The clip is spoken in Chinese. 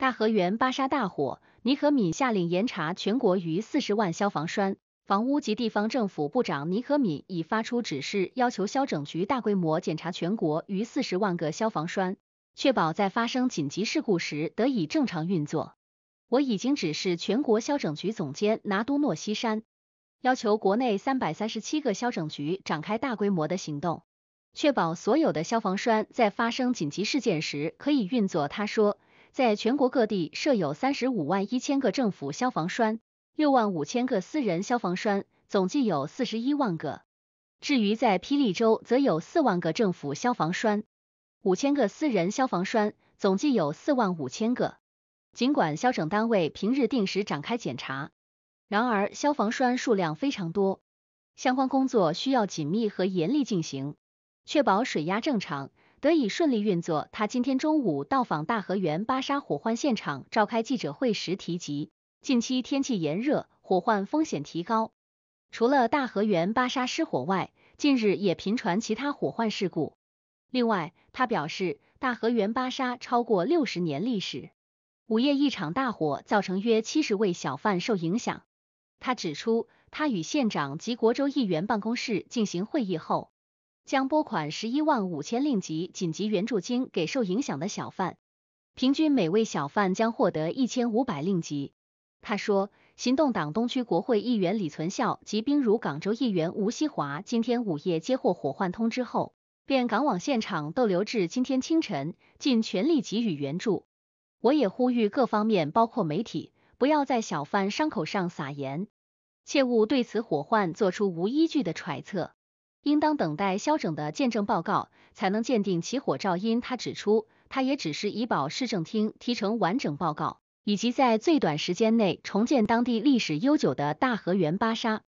大河源巴沙大火，尼可敏下令严查全国逾四十万消防栓。房屋及地方政府部长尼可敏已发出指示，要求消拯局大规模检查全国逾四十万个消防栓，确保在发生紧急事故时得以正常运作。我已经指示全国消拯局总监拿都诺西山，要求国内三百三十七个消拯局展开大规模的行动，确保所有的消防栓在发生紧急事件时可以运作。他说。在全国各地设有三十五万一千个政府消防栓，六万五千个私人消防栓，总计有四十一万个。至于在霹雳州，则有四万个政府消防栓，五千个私人消防栓，总计有四万五千个。尽管消整单位平日定时展开检查，然而消防栓数量非常多，相关工作需要紧密和严厉进行，确保水压正常。得以顺利运作。他今天中午到访大河源巴沙火患现场，召开记者会时提及，近期天气炎热，火患风险提高。除了大河源巴沙失火外，近日也频传其他火患事故。另外，他表示，大河源巴沙超过六十年历史，午夜一场大火造成约七十位小贩受影响。他指出，他与县长及国州议员办公室进行会议后。将拨款十一万五千令吉紧急援助金给受影响的小贩，平均每位小贩将获得一千五百令吉。他说，行动党东区国会议员李存孝及宾如港州议员吴希华今天午夜接获火患通知后，便赶往现场逗留至今天清晨，尽全力给予援助。我也呼吁各方面，包括媒体，不要在小贩伤口上撒盐，切勿对此火患做出无依据的揣测。应当等待消整的鉴证报告才能鉴定起火照因。他指出，他也只是以保市政厅提成完整报告，以及在最短时间内重建当地历史悠久的大河源巴沙。